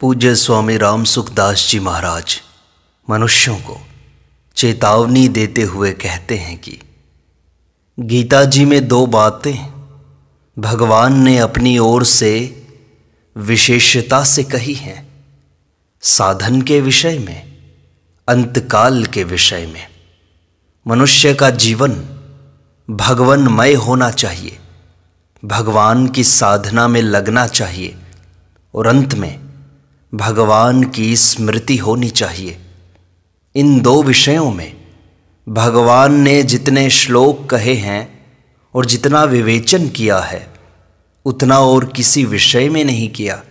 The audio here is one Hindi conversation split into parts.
पूज्य स्वामी राम सुखदास जी महाराज मनुष्यों को चेतावनी देते हुए कहते हैं कि गीता जी में दो बातें भगवान ने अपनी ओर से विशेषता से कही हैं साधन के विषय में अंतकाल के विषय में मनुष्य का जीवन भगवनमय होना चाहिए भगवान की साधना में लगना चाहिए और अंत में भगवान की स्मृति होनी चाहिए इन दो विषयों में भगवान ने जितने श्लोक कहे हैं और जितना विवेचन किया है उतना और किसी विषय में नहीं किया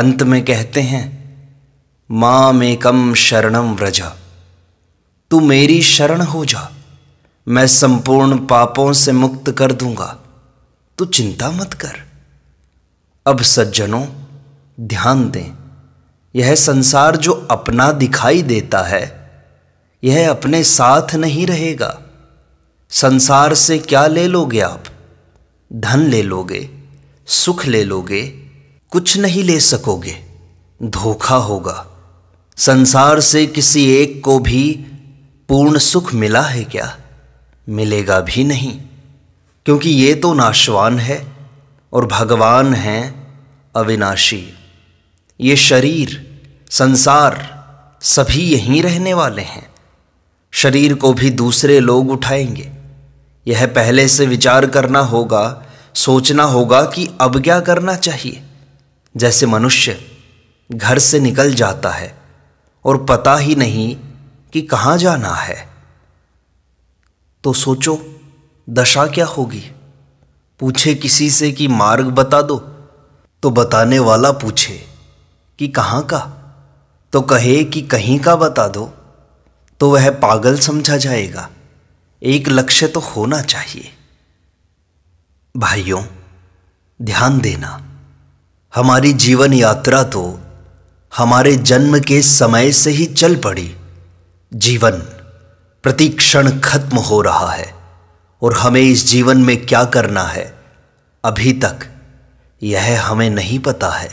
अंत में कहते हैं में कम शरणम व्रजा तू मेरी शरण हो जा मैं संपूर्ण पापों से मुक्त कर दूंगा तू चिंता मत कर अब सज्जनों ध्यान दें यह संसार जो अपना दिखाई देता है यह अपने साथ नहीं रहेगा संसार से क्या ले लोगे आप धन ले लोगे सुख ले लोगे कुछ नहीं ले सकोगे धोखा होगा संसार से किसी एक को भी पूर्ण सुख मिला है क्या मिलेगा भी नहीं क्योंकि ये तो नाशवान है और भगवान हैं अविनाशी ये शरीर संसार सभी यहीं रहने वाले हैं शरीर को भी दूसरे लोग उठाएंगे यह पहले से विचार करना होगा सोचना होगा कि अब क्या करना चाहिए जैसे मनुष्य घर से निकल जाता है और पता ही नहीं कि कहाँ जाना है तो सोचो दशा क्या होगी पूछे किसी से कि मार्ग बता दो तो बताने वाला पूछे कि कहाँ का तो कहे कि कहीं का बता दो तो वह पागल समझा जाएगा एक लक्ष्य तो होना चाहिए भाइयों ध्यान देना हमारी जीवन यात्रा तो हमारे जन्म के समय से ही चल पड़ी जीवन प्रतीक्षण खत्म हो रहा है और हमें इस जीवन में क्या करना है अभी तक यह हमें नहीं पता है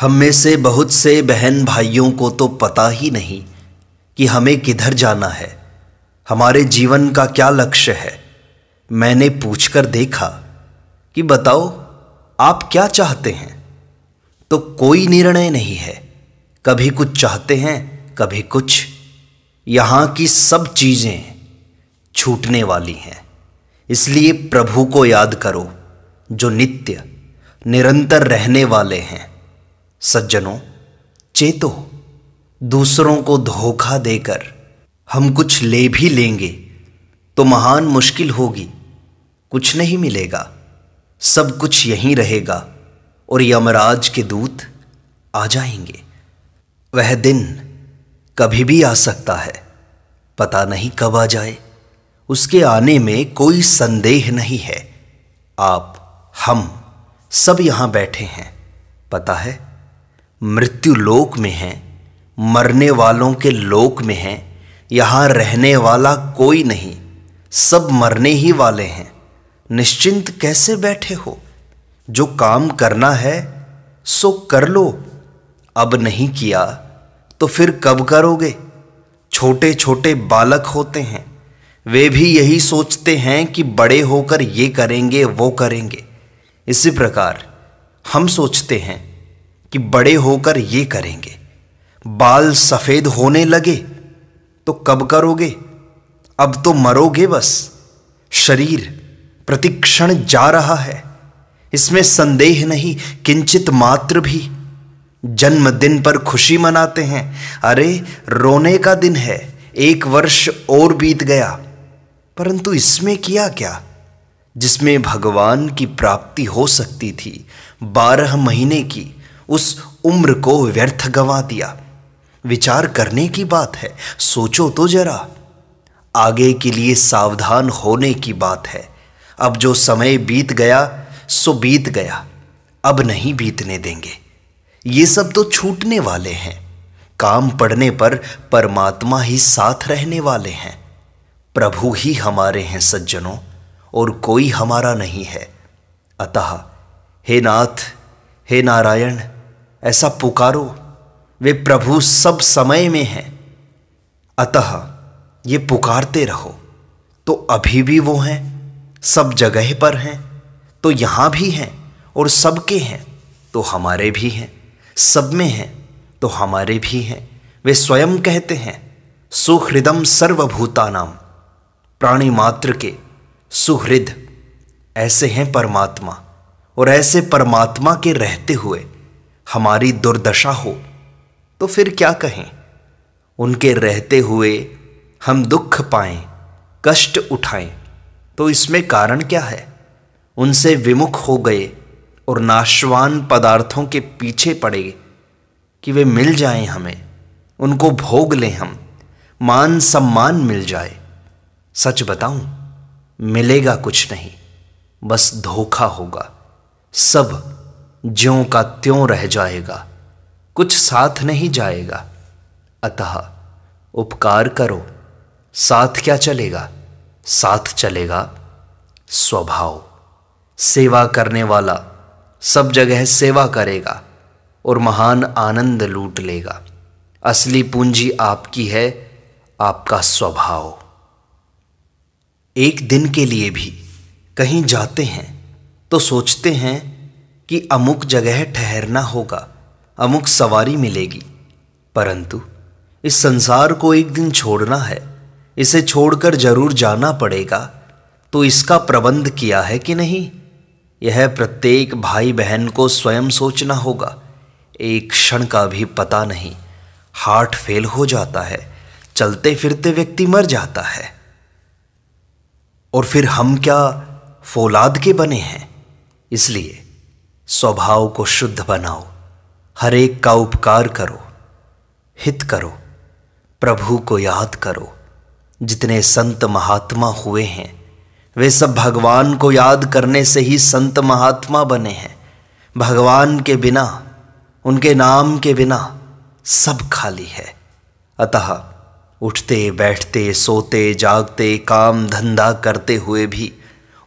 हम में से बहुत से बहन भाइयों को तो पता ही नहीं कि हमें किधर जाना है हमारे जीवन का क्या लक्ष्य है मैंने पूछकर देखा कि बताओ आप क्या चाहते हैं तो कोई निर्णय नहीं है कभी कुछ चाहते हैं कभी कुछ यहाँ की सब चीज़ें छूटने वाली हैं इसलिए प्रभु को याद करो जो नित्य निरंतर रहने वाले हैं सज्जनों चेतो दूसरों को धोखा देकर हम कुछ ले भी लेंगे तो महान मुश्किल होगी कुछ नहीं मिलेगा सब कुछ यहीं रहेगा और यमराज के दूत आ जाएंगे वह दिन कभी भी आ सकता है पता नहीं कब आ जाए उसके आने में कोई संदेह नहीं है आप हम सब यहां बैठे हैं पता है मृत्यु लोक में है मरने वालों के लोक में है यहाँ रहने वाला कोई नहीं सब मरने ही वाले हैं निश्चिंत कैसे बैठे हो जो काम करना है सो कर लो अब नहीं किया तो फिर कब करोगे छोटे छोटे बालक होते हैं वे भी यही सोचते हैं कि बड़े होकर ये करेंगे वो करेंगे इसी प्रकार हम सोचते हैं कि बड़े होकर ये करेंगे बाल सफ़ेद होने लगे तो कब करोगे अब तो मरोगे बस शरीर प्रतिक्षण जा रहा है इसमें संदेह नहीं किंचित मात्र भी जन्मदिन पर खुशी मनाते हैं अरे रोने का दिन है एक वर्ष और बीत गया परंतु इसमें किया क्या जिसमें भगवान की प्राप्ति हो सकती थी बारह महीने की उस उम्र को व्यर्थ गंवा दिया विचार करने की बात है सोचो तो जरा आगे के लिए सावधान होने की बात है अब जो समय बीत गया सो बीत गया अब नहीं बीतने देंगे ये सब तो छूटने वाले हैं काम पड़ने पर परमात्मा ही साथ रहने वाले हैं प्रभु ही हमारे हैं सज्जनों और कोई हमारा नहीं है अतः हे नाथ हे नारायण ऐसा पुकारो वे प्रभु सब समय में हैं अतः ये पुकारते रहो तो अभी भी वो हैं सब जगह पर हैं तो यहाँ भी हैं और सबके हैं तो हमारे भी हैं सब में हैं तो हमारे भी हैं वे स्वयं कहते हैं सुहृदम सर्वभूता नाम प्राणी मात्र के सुहृद ऐसे हैं परमात्मा और ऐसे परमात्मा के रहते हुए हमारी दुर्दशा हो तो फिर क्या कहें उनके रहते हुए हम दुख पाएं कष्ट उठाएं तो इसमें कारण क्या है उनसे विमुख हो गए और नाशवान पदार्थों के पीछे पड़े कि वे मिल जाएं हमें उनको भोग लें हम मान सम्मान मिल जाए सच बताऊं मिलेगा कुछ नहीं बस धोखा होगा सब ज्यों का त्यों रह जाएगा कुछ साथ नहीं जाएगा अतः उपकार करो साथ क्या चलेगा साथ चलेगा स्वभाव सेवा करने वाला सब जगह सेवा करेगा और महान आनंद लूट लेगा असली पूंजी आपकी है आपका स्वभाव एक दिन के लिए भी कहीं जाते हैं तो सोचते हैं कि अमुक जगह ठहरना होगा अमुक सवारी मिलेगी परंतु इस संसार को एक दिन छोड़ना है इसे छोड़कर जरूर जाना पड़ेगा तो इसका प्रबंध किया है कि नहीं यह प्रत्येक भाई बहन को स्वयं सोचना होगा एक क्षण का भी पता नहीं हार्ट फेल हो जाता है चलते फिरते व्यक्ति मर जाता है और फिर हम क्या फौलाद के बने हैं इसलिए स्वभाव को शुद्ध बनाओ हरेक का उपकार करो हित करो प्रभु को याद करो जितने संत महात्मा हुए हैं वे सब भगवान को याद करने से ही संत महात्मा बने हैं भगवान के बिना उनके नाम के बिना सब खाली है अतः उठते बैठते सोते जागते काम धंधा करते हुए भी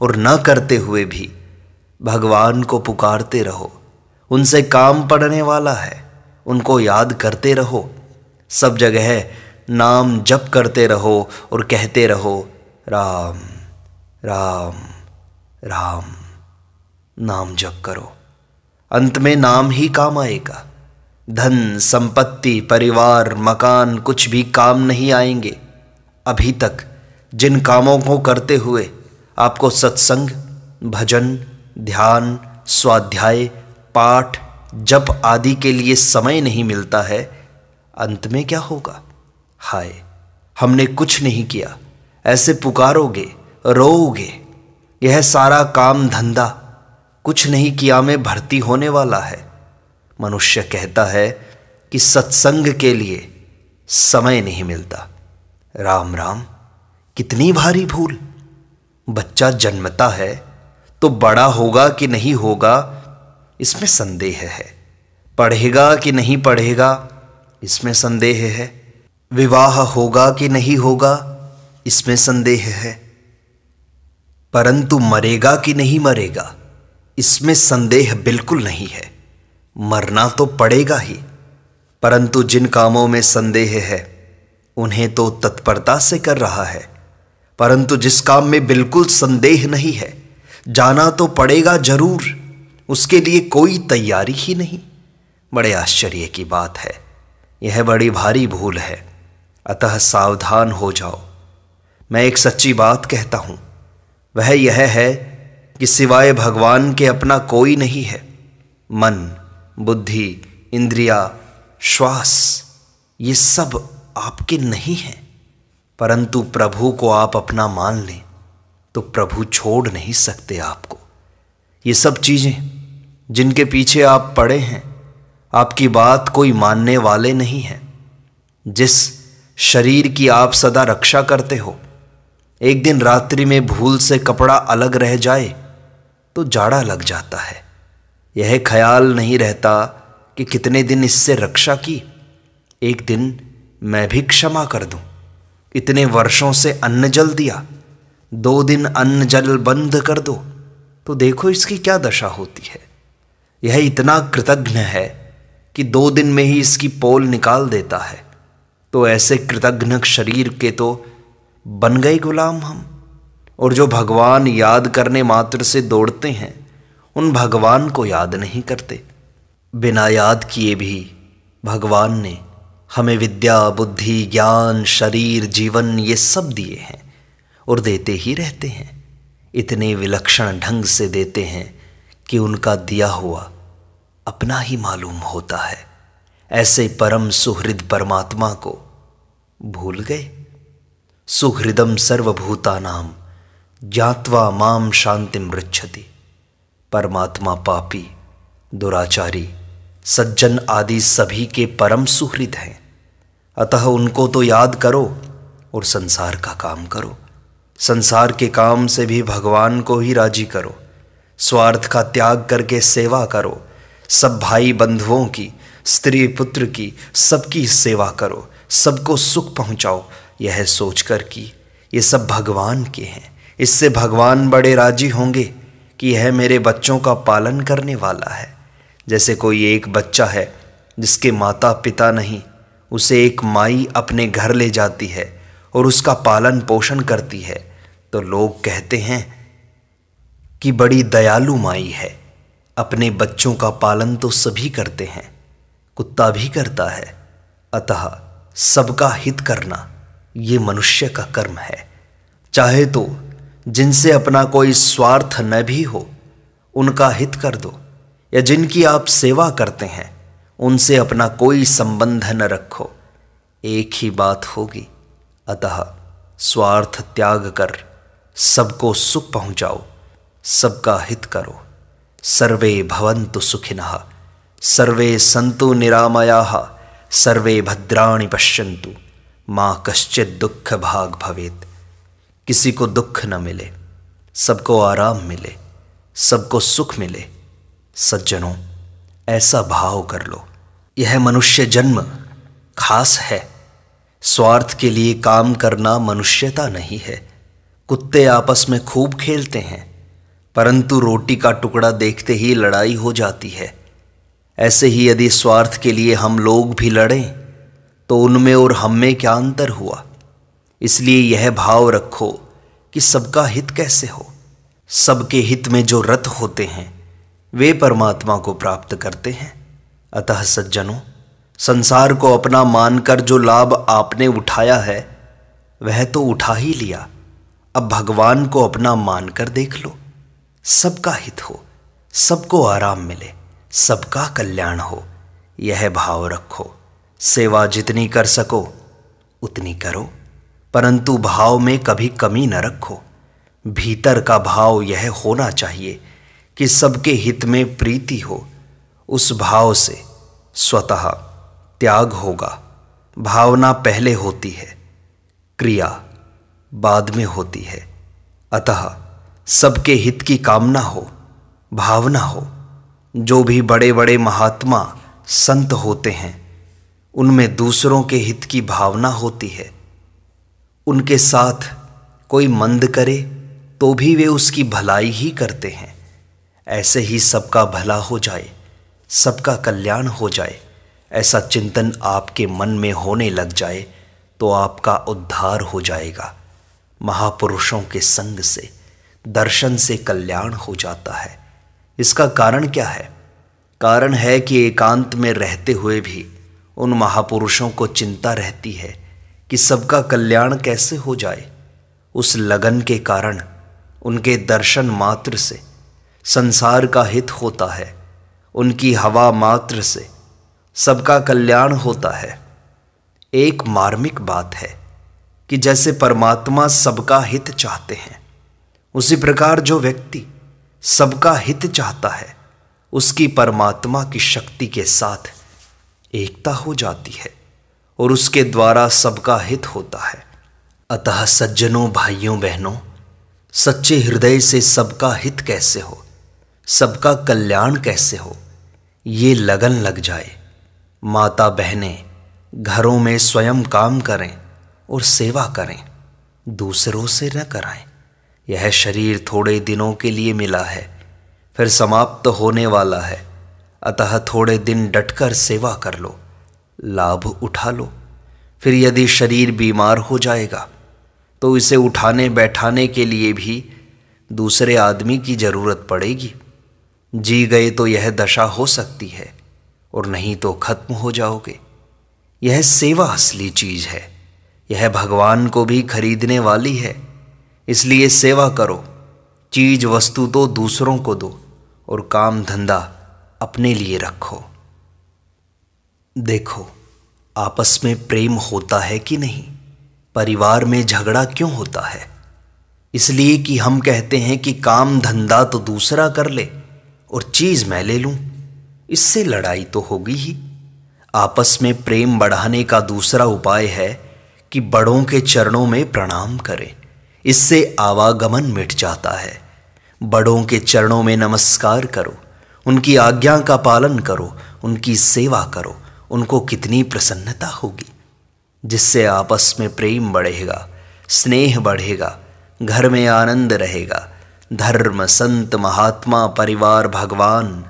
और न करते हुए भी भगवान को पुकारते रहो उनसे काम पड़ने वाला है उनको याद करते रहो सब जगह नाम जप करते रहो और कहते रहो राम राम राम नाम जप करो अंत में नाम ही काम आएगा धन संपत्ति परिवार मकान कुछ भी काम नहीं आएंगे अभी तक जिन कामों को करते हुए आपको सत्संग भजन ध्यान स्वाध्याय पाठ जप आदि के लिए समय नहीं मिलता है अंत में क्या होगा हाय हमने कुछ नहीं किया ऐसे पुकारोगे रोओगे यह सारा काम धंधा कुछ नहीं किया में भर्ती होने वाला है मनुष्य कहता है कि सत्संग के लिए समय नहीं मिलता राम राम कितनी भारी भूल बच्चा जन्मता है तो बड़ा होगा कि नहीं होगा इसमें संदेह है पढ़ेगा कि नहीं पढ़ेगा इसमें संदेह है विवाह होगा कि नहीं होगा इसमें संदेह है परंतु मरेगा कि नहीं मरेगा इसमें संदेह बिल्कुल नहीं है मरना तो पड़ेगा ही परंतु जिन कामों में संदेह है उन्हें तो तत्परता से कर रहा है परंतु जिस काम में बिल्कुल संदेह नहीं है जाना तो पड़ेगा जरूर उसके लिए कोई तैयारी ही नहीं बड़े आश्चर्य की बात है यह बड़ी भारी भूल है अतः सावधान हो जाओ मैं एक सच्ची बात कहता हूँ वह यह है कि सिवाय भगवान के अपना कोई नहीं है मन बुद्धि इंद्रिया श्वास ये सब आपके नहीं हैं परंतु प्रभु को आप अपना मान लें तो प्रभु छोड़ नहीं सकते आपको ये सब चीज़ें जिनके पीछे आप पड़े हैं आपकी बात कोई मानने वाले नहीं हैं जिस शरीर की आप सदा रक्षा करते हो एक दिन रात्रि में भूल से कपड़ा अलग रह जाए तो जाड़ा लग जाता है यह ख्याल नहीं रहता कि कितने दिन इससे रक्षा की एक दिन मैं भी क्षमा कर दूं इतने वर्षों से अन्न जल दिया दो दिन अन्न जल बंद कर दो तो देखो इसकी क्या दशा होती है यह इतना कृतघ्न है कि दो दिन में ही इसकी पोल निकाल देता है तो ऐसे कृतघ्न शरीर के तो बन गए गुलाम हम और जो भगवान याद करने मात्र से दौड़ते हैं उन भगवान को याद नहीं करते बिना याद किए भी भगवान ने हमें विद्या बुद्धि ज्ञान शरीर जीवन ये सब दिए हैं और देते ही रहते हैं इतने विलक्षण ढंग से देते हैं कि उनका दिया हुआ अपना ही मालूम होता है ऐसे परम सुहृद परमात्मा को भूल गए सुहृदम नाम जात्वा माम शांतिम रक्षति परमात्मा पापी दुराचारी सज्जन आदि सभी के परम सुहृद हैं अतः उनको तो याद करो और संसार का काम करो संसार के काम से भी भगवान को ही राजी करो स्वार्थ का त्याग करके सेवा करो सब भाई बंधुओं की स्त्री पुत्र की सबकी सेवा करो सबको सुख पहुंचाओ यह सोचकर कि ये सब भगवान के हैं इससे भगवान बड़े राजी होंगे कि यह मेरे बच्चों का पालन करने वाला है जैसे कोई एक बच्चा है जिसके माता पिता नहीं उसे एक माई अपने घर ले जाती है और उसका पालन पोषण करती है तो लोग कहते हैं कि बड़ी दयालु माई है अपने बच्चों का पालन तो सभी करते हैं कुत्ता भी करता है अतः सबका हित करना ये मनुष्य का कर्म है चाहे तो जिनसे अपना कोई स्वार्थ न भी हो उनका हित कर दो या जिनकी आप सेवा करते हैं उनसे अपना कोई संबंध न रखो एक ही बात होगी अतः स्वार्थ त्याग कर सबको सुख पहुंचाओ सबका हित करो सर्वे भवंतु सुखिन सर्वे संतु निरामया सर्वे भद्राणि पश्यंतु माँ कश्चित दुख भाग भवेत किसी को दुख न मिले सबको आराम मिले सबको सुख मिले सज्जनों ऐसा भाव कर लो यह मनुष्य जन्म खास है स्वार्थ के लिए काम करना मनुष्यता नहीं है कुत्ते आपस में खूब खेलते हैं परंतु रोटी का टुकड़ा देखते ही लड़ाई हो जाती है ऐसे ही यदि स्वार्थ के लिए हम लोग भी लड़ें तो उनमें और हम में क्या अंतर हुआ इसलिए यह भाव रखो कि सबका हित कैसे हो सबके हित में जो रथ होते हैं वे परमात्मा को प्राप्त करते हैं अतः सज्जनों संसार को अपना मानकर जो लाभ आपने उठाया है वह तो उठा ही लिया अब भगवान को अपना मानकर देख लो सबका हित हो सबको आराम मिले सबका कल्याण हो यह भाव रखो सेवा जितनी कर सको उतनी करो परंतु भाव में कभी कमी न रखो भीतर का भाव यह होना चाहिए कि सबके हित में प्रीति हो उस भाव से स्वतः त्याग होगा भावना पहले होती है क्रिया बाद में होती है अतः सबके हित की कामना हो भावना हो जो भी बड़े बड़े महात्मा संत होते हैं उनमें दूसरों के हित की भावना होती है उनके साथ कोई मंद करे तो भी वे उसकी भलाई ही करते हैं ऐसे ही सबका भला हो जाए सबका कल्याण हो जाए ऐसा चिंतन आपके मन में होने लग जाए तो आपका उद्धार हो जाएगा महापुरुषों के संग से दर्शन से कल्याण हो जाता है इसका कारण क्या है कारण है कि एकांत में रहते हुए भी उन महापुरुषों को चिंता रहती है कि सबका कल्याण कैसे हो जाए उस लगन के कारण उनके दर्शन मात्र से संसार का हित होता है उनकी हवा मात्र से सबका कल्याण होता है एक मार्मिक बात है कि जैसे परमात्मा सबका हित चाहते हैं उसी प्रकार जो व्यक्ति सबका हित चाहता है उसकी परमात्मा की शक्ति के साथ एकता हो जाती है और उसके द्वारा सबका हित होता है अतः सज्जनों भाइयों बहनों सच्चे हृदय से सबका हित कैसे हो सबका कल्याण कैसे हो ये लगन लग जाए माता बहनें घरों में स्वयं काम करें और सेवा करें दूसरों से न कराएं यह शरीर थोड़े दिनों के लिए मिला है फिर समाप्त होने वाला है अतः थोड़े दिन डटकर सेवा कर लो लाभ उठा लो फिर यदि शरीर बीमार हो जाएगा तो इसे उठाने बैठाने के लिए भी दूसरे आदमी की जरूरत पड़ेगी जी गए तो यह दशा हो सकती है और नहीं तो खत्म हो जाओगे यह सेवा असली चीज है यह भगवान को भी खरीदने वाली है इसलिए सेवा करो चीज वस्तु तो दूसरों को दो और काम धंधा अपने लिए रखो देखो आपस में प्रेम होता है कि नहीं परिवार में झगड़ा क्यों होता है इसलिए कि हम कहते हैं कि काम धंधा तो दूसरा कर ले और चीज मैं ले लूं इससे लड़ाई तो होगी ही आपस में प्रेम बढ़ाने का दूसरा उपाय है कि बड़ों के चरणों में प्रणाम करें इससे आवागमन मिट जाता है बड़ों के चरणों में नमस्कार करो उनकी आज्ञा का पालन करो उनकी सेवा करो उनको कितनी प्रसन्नता होगी जिससे आपस में प्रेम बढ़ेगा स्नेह बढ़ेगा घर में आनंद रहेगा धर्म संत महात्मा परिवार भगवान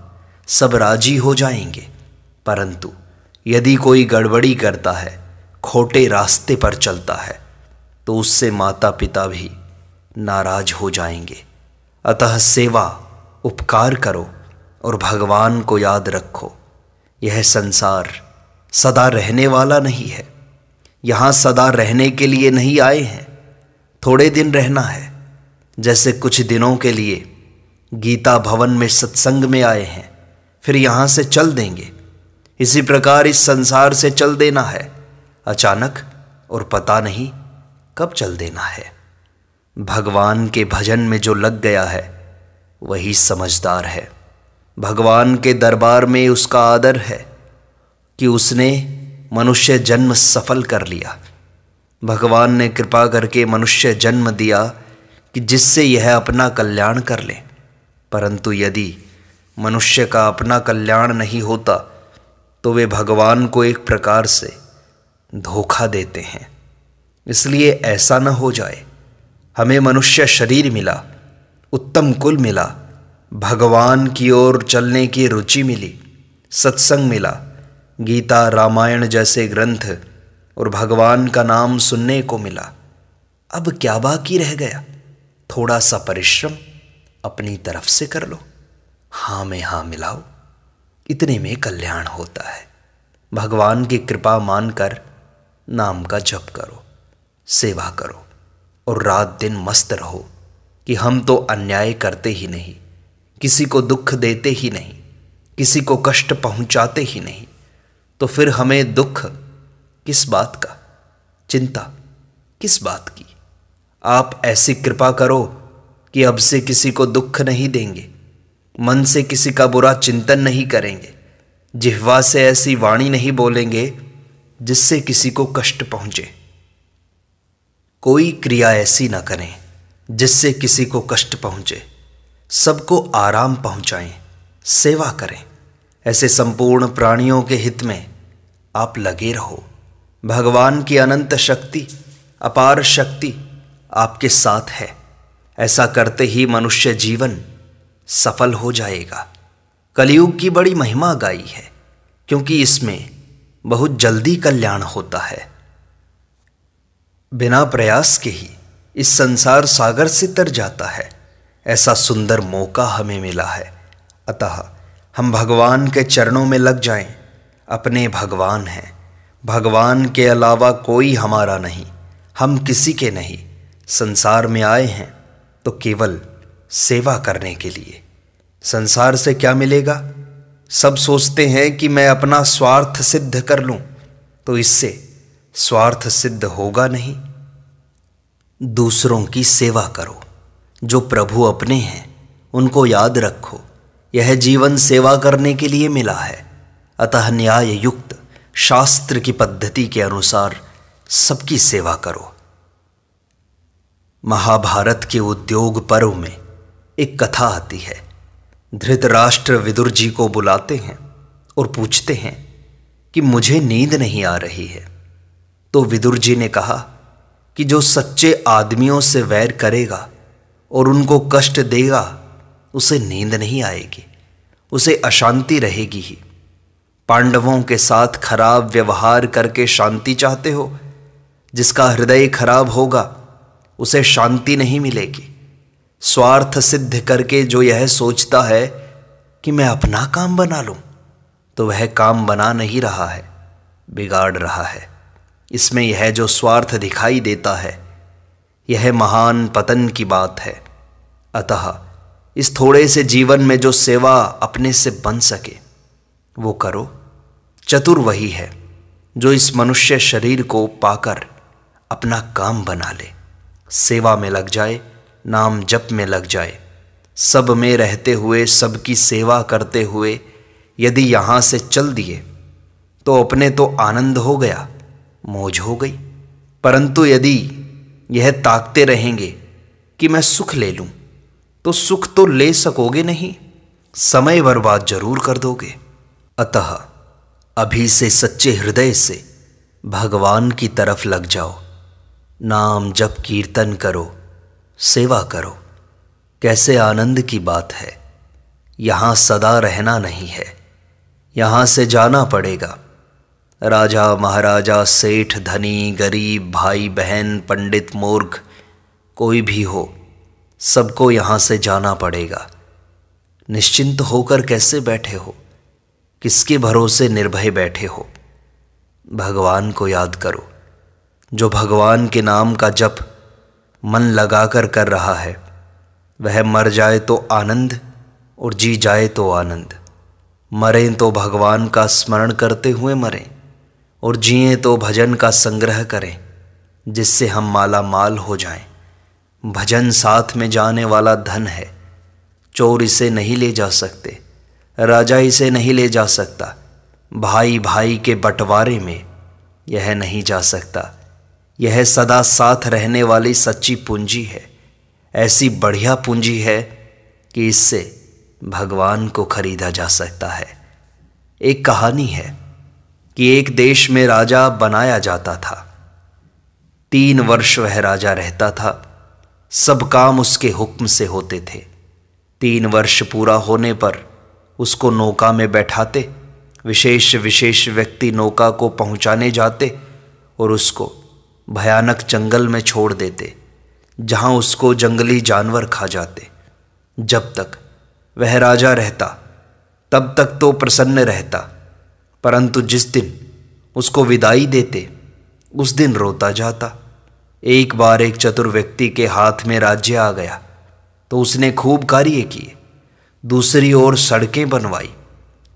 सब राजी हो जाएंगे परंतु यदि कोई गड़बड़ी करता है खोटे रास्ते पर चलता है तो उससे माता पिता भी नाराज हो जाएंगे अतः सेवा उपकार करो और भगवान को याद रखो यह संसार सदा रहने वाला नहीं है यहाँ सदा रहने के लिए नहीं आए हैं थोड़े दिन रहना है जैसे कुछ दिनों के लिए गीता भवन में सत्संग में आए हैं फिर यहाँ से चल देंगे इसी प्रकार इस संसार से चल देना है अचानक और पता नहीं कब चल देना है भगवान के भजन में जो लग गया है वही समझदार है भगवान के दरबार में उसका आदर है कि उसने मनुष्य जन्म सफल कर लिया भगवान ने कृपा करके मनुष्य जन्म दिया कि जिससे यह अपना कल्याण कर ले परंतु यदि मनुष्य का अपना कल्याण नहीं होता तो वे भगवान को एक प्रकार से धोखा देते हैं इसलिए ऐसा न हो जाए हमें मनुष्य शरीर मिला उत्तम कुल मिला भगवान की ओर चलने की रुचि मिली सत्संग मिला गीता रामायण जैसे ग्रंथ और भगवान का नाम सुनने को मिला अब क्या बाकी रह गया थोड़ा सा परिश्रम अपनी तरफ से कर लो हाँ में हाँ मिलाओ इतने में कल्याण होता है भगवान की कृपा मानकर नाम का जप करो सेवा करो और रात दिन मस्त रहो कि हम तो अन्याय करते ही नहीं किसी को दुख देते ही नहीं किसी को कष्ट पहुंचाते ही नहीं तो फिर हमें दुख किस बात का चिंता किस बात की आप ऐसी कृपा करो कि अब से किसी को दुख नहीं देंगे मन से किसी का बुरा चिंतन नहीं करेंगे जिह्वा से ऐसी वाणी नहीं बोलेंगे जिससे किसी को कष्ट पहुंचे कोई क्रिया ऐसी ना करें जिससे किसी को कष्ट पहुंचे सबको आराम पहुंचाएं सेवा करें ऐसे संपूर्ण प्राणियों के हित में आप लगे रहो भगवान की अनंत शक्ति अपार शक्ति आपके साथ है ऐसा करते ही मनुष्य जीवन सफल हो जाएगा कलयुग की बड़ी महिमा गाई है क्योंकि इसमें बहुत जल्दी कल्याण होता है बिना प्रयास के ही इस संसार सागर से तर जाता है ऐसा सुंदर मौका हमें मिला है अतः हम भगवान के चरणों में लग जाएं, अपने भगवान हैं भगवान के अलावा कोई हमारा नहीं हम किसी के नहीं संसार में आए हैं तो केवल सेवा करने के लिए संसार से क्या मिलेगा सब सोचते हैं कि मैं अपना स्वार्थ सिद्ध कर लूं तो इससे स्वार्थ सिद्ध होगा नहीं दूसरों की सेवा करो जो प्रभु अपने हैं उनको याद रखो यह जीवन सेवा करने के लिए मिला है अतः न्याय युक्त शास्त्र की पद्धति के अनुसार सबकी सेवा करो महाभारत के उद्योग पर्व में एक कथा आती है धृतराष्ट्र विदुर जी को बुलाते हैं और पूछते हैं कि मुझे नींद नहीं आ रही है तो विदुर जी ने कहा कि जो सच्चे आदमियों से वैर करेगा और उनको कष्ट देगा उसे नींद नहीं आएगी उसे अशांति रहेगी ही पांडवों के साथ खराब व्यवहार करके शांति चाहते हो जिसका हृदय खराब होगा उसे शांति नहीं मिलेगी स्वार्थ सिद्ध करके जो यह सोचता है कि मैं अपना काम बना लूं, तो वह काम बना नहीं रहा है बिगाड़ रहा है इसमें यह जो स्वार्थ दिखाई देता है यह महान पतन की बात है अतः इस थोड़े से जीवन में जो सेवा अपने से बन सके वो करो चतुर वही है जो इस मनुष्य शरीर को पाकर अपना काम बना ले सेवा में लग जाए नाम जप में लग जाए सब में रहते हुए सबकी सेवा करते हुए यदि यहां से चल दिए तो अपने तो आनंद हो गया मौज हो गई परंतु यदि यह ताकते रहेंगे कि मैं सुख ले लूँ तो सुख तो ले सकोगे नहीं समय बर्बाद जरूर कर दोगे अतः अभी से सच्चे हृदय से भगवान की तरफ लग जाओ नाम जप कीर्तन करो सेवा करो कैसे आनंद की बात है यहां सदा रहना नहीं है यहां से जाना पड़ेगा राजा महाराजा सेठ धनी गरीब भाई बहन पंडित मूर्ख कोई भी हो सबको यहां से जाना पड़ेगा निश्चिंत होकर कैसे बैठे हो किसके भरोसे निर्भय बैठे हो भगवान को याद करो जो भगवान के नाम का जप मन लगाकर कर रहा है वह मर जाए तो आनंद और जी जाए तो आनंद मरें तो भगवान का स्मरण करते हुए मरें और जिए तो भजन का संग्रह करें जिससे हम माला माल हो जाएं। भजन साथ में जाने वाला धन है चोर इसे नहीं ले जा सकते राजा इसे नहीं ले जा सकता भाई भाई के बंटवारे में यह नहीं जा सकता यह सदा साथ रहने वाली सच्ची पूंजी है ऐसी बढ़िया पूंजी है कि इससे भगवान को खरीदा जा सकता है एक कहानी है कि एक देश में राजा बनाया जाता था तीन वर्ष वह राजा रहता था सब काम उसके हुक्म से होते थे तीन वर्ष पूरा होने पर उसको नौका में बैठाते विशेष विशेष व्यक्ति नौका को पहुंचाने जाते और उसको भयानक जंगल में छोड़ देते जहां उसको जंगली जानवर खा जाते जब तक वह राजा रहता तब तक तो प्रसन्न रहता परंतु जिस दिन उसको विदाई देते उस दिन रोता जाता एक बार एक चतुर व्यक्ति के हाथ में राज्य आ गया तो उसने खूब कार्य किए दूसरी ओर सड़कें बनवाई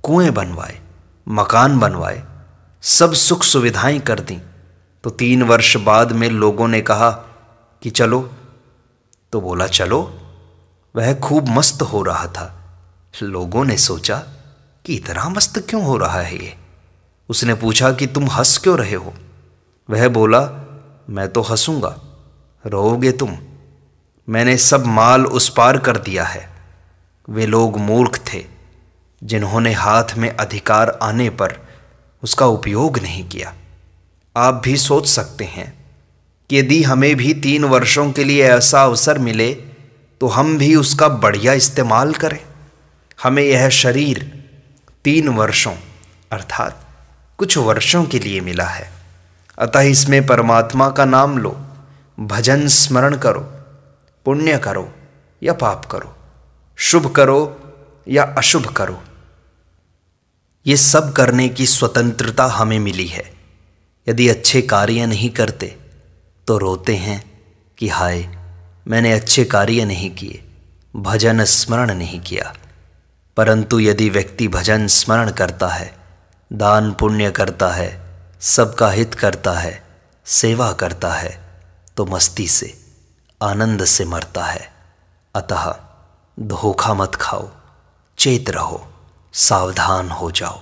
कुएं बनवाए मकान बनवाए सब सुख सुविधाएं कर दीं तो तीन वर्ष बाद में लोगों ने कहा कि चलो तो बोला चलो वह खूब मस्त हो रहा था लोगों ने सोचा कि इतना मस्त क्यों हो रहा है ये उसने पूछा कि तुम हंस क्यों रहे हो वह बोला मैं तो हंसूंगा रहोगे तुम मैंने सब माल उस पार कर दिया है वे लोग मूर्ख थे जिन्होंने हाथ में अधिकार आने पर उसका उपयोग नहीं किया आप भी सोच सकते हैं कि यदि हमें भी तीन वर्षों के लिए ऐसा अवसर मिले तो हम भी उसका बढ़िया इस्तेमाल करें हमें यह शरीर तीन वर्षों अर्थात कुछ वर्षों के लिए मिला है अतः इसमें परमात्मा का नाम लो भजन स्मरण करो पुण्य करो या पाप करो शुभ करो या अशुभ करो ये सब करने की स्वतंत्रता हमें मिली है यदि अच्छे कार्य नहीं करते तो रोते हैं कि हाय मैंने अच्छे कार्य नहीं किए भजन स्मरण नहीं किया परंतु यदि व्यक्ति भजन स्मरण करता है दान पुण्य करता है सबका हित करता है सेवा करता है तो मस्ती से आनंद से मरता है अतः धोखा मत खाओ चेत रहो सावधान हो जाओ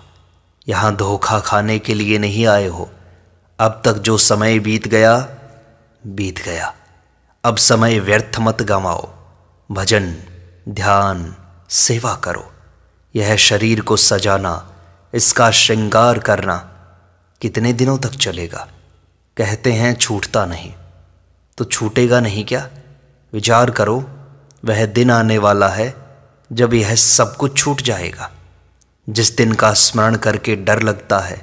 यहाँ धोखा खाने के लिए नहीं आए हो अब तक जो समय बीत गया बीत गया अब समय व्यर्थ मत गंवाओ भजन ध्यान सेवा करो यह शरीर को सजाना इसका श्रृंगार करना कितने दिनों तक चलेगा कहते हैं छूटता नहीं तो छूटेगा नहीं क्या विचार करो वह दिन आने वाला है जब यह सब कुछ छूट जाएगा जिस दिन का स्मरण करके डर लगता है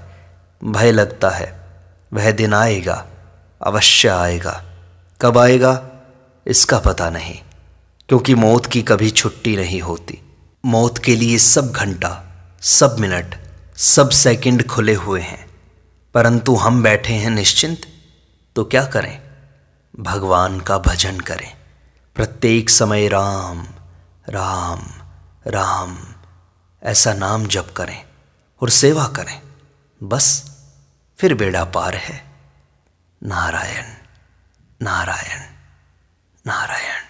भय लगता है वह दिन आएगा अवश्य आएगा कब आएगा इसका पता नहीं क्योंकि मौत की कभी छुट्टी नहीं होती मौत के लिए सब घंटा सब मिनट सब सेकंड खुले हुए हैं परंतु हम बैठे हैं निश्चिंत तो क्या करें भगवान का भजन करें प्रत्येक समय राम राम राम ऐसा नाम जप करें और सेवा करें बस फिर बेड़ा पार है नारायण नारायण नारायण